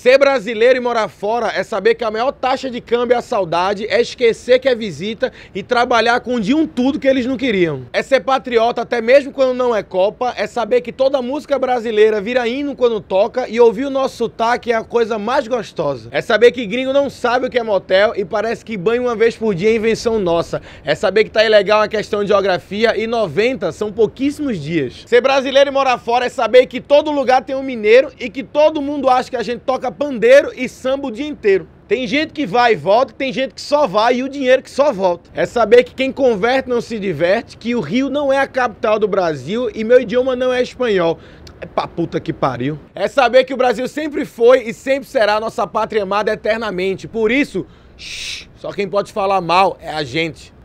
Ser brasileiro e morar fora é saber que a maior taxa de câmbio é a saudade, é esquecer que é visita e trabalhar com de um tudo que eles não queriam. É ser patriota até mesmo quando não é Copa, é saber que toda música brasileira vira hino quando toca e ouvir o nosso sotaque é a coisa mais gostosa. É saber que gringo não sabe o que é motel e parece que banho uma vez por dia é invenção nossa. É saber que tá ilegal a questão de geografia e 90 são pouquíssimos dias. Ser brasileiro e morar fora é saber que todo lugar tem um mineiro e que todo mundo acha que a gente toca toca pandeiro e samba o dia inteiro. Tem gente que vai e volta, tem gente que só vai e o dinheiro que só volta. É saber que quem converte não se diverte, que o Rio não é a capital do Brasil e meu idioma não é espanhol. É pra puta que pariu. É saber que o Brasil sempre foi e sempre será a nossa pátria amada eternamente. Por isso, shh, só quem pode falar mal é a gente.